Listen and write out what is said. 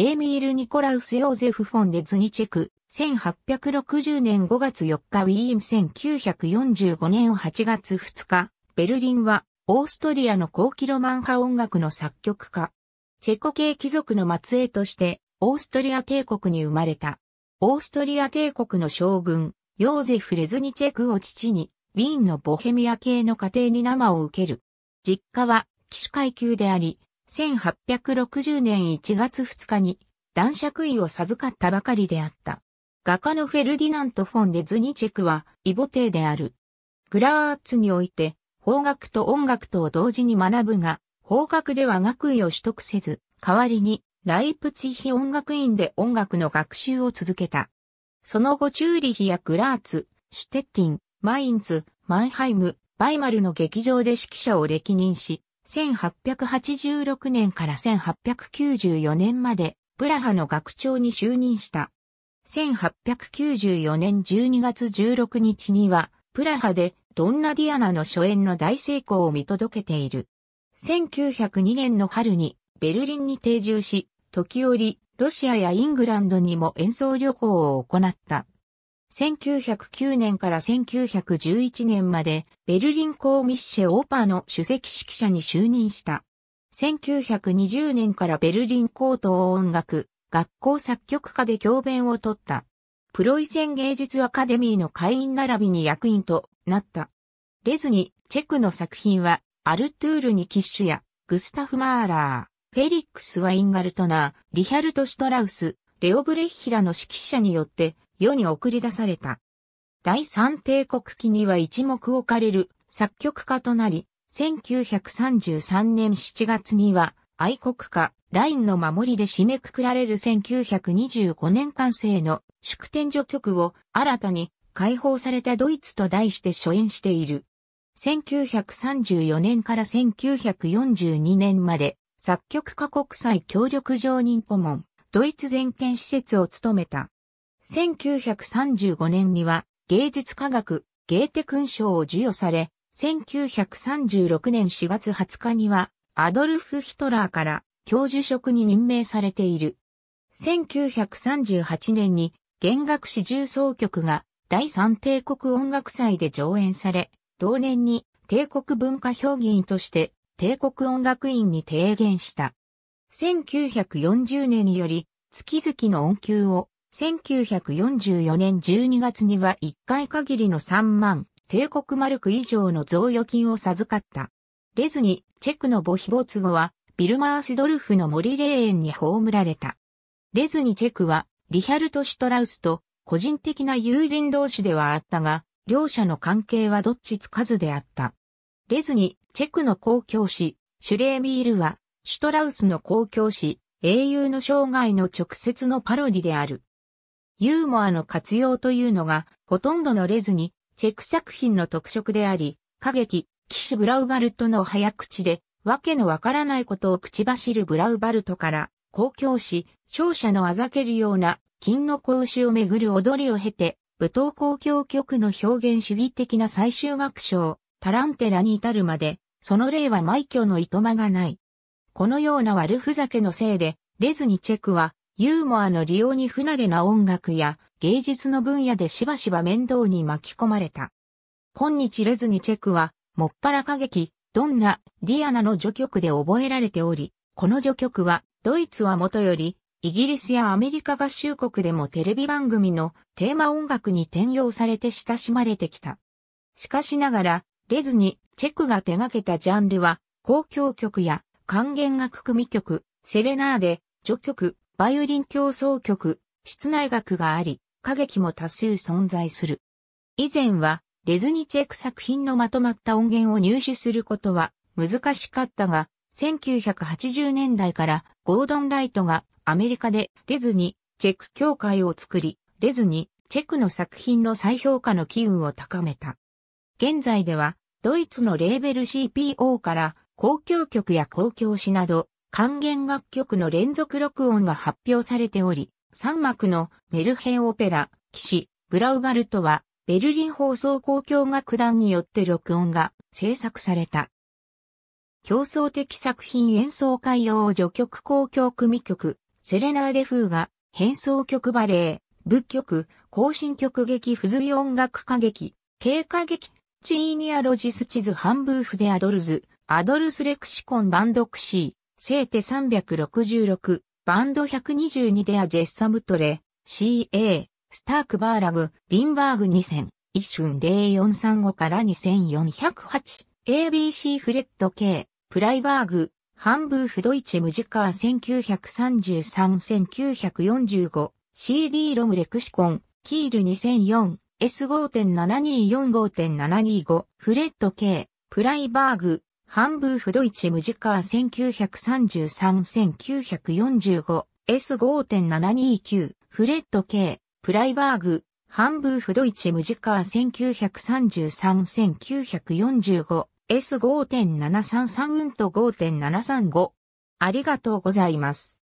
エーミール・ニコラウス・ヨーゼフ・フォンデズニチェク、1860年5月4日ウィーン1945年8月2日、ベルリンは、オーストリアの高キロマン派音楽の作曲家。チェコ系貴族の末裔として、オーストリア帝国に生まれた。オーストリア帝国の将軍、ヨーゼフ・レズニチェクを父に、ウィーンのボヘミア系の家庭に生を受ける。実家は、騎士階級であり、1860年1月2日に男爵位を授かったばかりであった。画家のフェルディナント・フォン・デズニチェクは、イボ帝である。グラーツにおいて、法学と音楽とを同時に学ぶが、法学では学位を取得せず、代わりに、ライプツィヒ音楽院で音楽の学習を続けた。その後、チューリヒやグラーツ、シュテッティン、マインツ、マンハイム、バイマルの劇場で指揮者を歴任し、1886年から1894年まで、プラハの学長に就任した。1894年12月16日には、プラハでドンナディアナの初演の大成功を見届けている。1902年の春にベルリンに定住し、時折ロシアやイングランドにも演奏旅行を行った。1909年から1911年までベルリンコーミッシェ・オーパーの主席指揮者に就任した。1920年からベルリン高等音楽学校作曲家で教鞭を取った。プロイセン芸術アカデミーの会員並びに役員となった。レズニ、チェクの作品はアルトゥールにキッシュやグスタフ・マーラー、フェリックス・ワインガルトナー、リヒャルト・シュトラウス、レオブレッヒラの指揮者によって世に送り出された。第三帝国期には一目置かれる作曲家となり、1933年7月には愛国家ラインの守りで締めくくられる1925年完成の祝典序曲を新たに解放されたドイツと題して初演している。1934年から1942年まで作曲家国際協力常任顧問、ドイツ全権施設を務めた。1935年には芸術科学ゲーテ勲章を授与され、1936年4月20日にはアドルフ・ヒトラーから教授職に任命されている。1938年に弦楽四重奏曲が第三帝国音楽祭で上演され、同年に帝国文化評議員として帝国音楽院に提言した。1940年により月々の音給を1944年12月には1回限りの3万、帝国マルク以上の贈与金を授かった。レズニ、チェクの母ヒ没後は、ビルマーシドルフの森霊園に葬られた。レズニ・チェクは、リヒャルト・シュトラウスと、個人的な友人同士ではあったが、両者の関係はどっちつかずであった。レズニ・チェクの公共師、シュレーミールは、シュトラウスの公共師、英雄の生涯の直接のパロディである。ユーモアの活用というのが、ほとんどのレズに、チェック作品の特色であり、歌劇、騎士ブラウバルトの早口で、わけのわからないことを口走るブラウバルトから、公共し、勝者のあざけるような、金の子牛をめぐる踊りを経て、舞踏公共曲の表現主義的な最終楽章、タランテラに至るまで、その例は埋挙のいとまがない。このような悪ふざけのせいで、レズニチェクは、ユーモアの利用に不慣れな音楽や芸術の分野でしばしば面倒に巻き込まれた。今日レズニチェクは、もっぱら歌劇、ドンナ、ディアナの序曲で覚えられており、この序曲は、ドイツはもとより、イギリスやアメリカ合衆国でもテレビ番組のテーマ音楽に転用されて親しまれてきた。しかしながら、レズニ、チェクが手掛けたジャンルは、公共曲や管弦楽組曲、セレナーデ、序曲、バイオリン競争曲、室内楽があり、歌劇も多数存在する。以前は、レズニチェク作品のまとまった音源を入手することは難しかったが、1980年代からゴードン・ライトがアメリカでレズニチェク協会を作り、レズニチェクの作品の再評価の機運を高めた。現在では、ドイツのレーベル CPO から、公共曲や公共詩など、管弦楽曲の連続録音が発表されており、三幕のメルヘンオペラ、騎士、ブラウバルトは、ベルリン放送公共楽団によって録音が制作された。競争的作品演奏会用序曲公共組曲、セレナーデ風が、変奏曲バレエ、仏曲、行進曲劇、不随音楽歌劇、経過劇、チーニアロジスチズハンブーフデアドルズ、アドルスレクシコンバンドクシー。聖手366、バンド122デアジェッサムトレ、CA、スタークバーラグ、リンバーグ2000、一瞬0435から2408、ABC フレッド K、プライバーグ、ハンブーフドイチェムジカー1933-1945、CD ロムレクシコン、キール2004、S5.7245.725、フレッド K、プライバーグ、ハンブーフドイチムジカー 1933-1945S5.729 フレッド K プライバーグハンブーフドイチムジカー 1933-1945S5.733 ウント5.735ありがとうございます。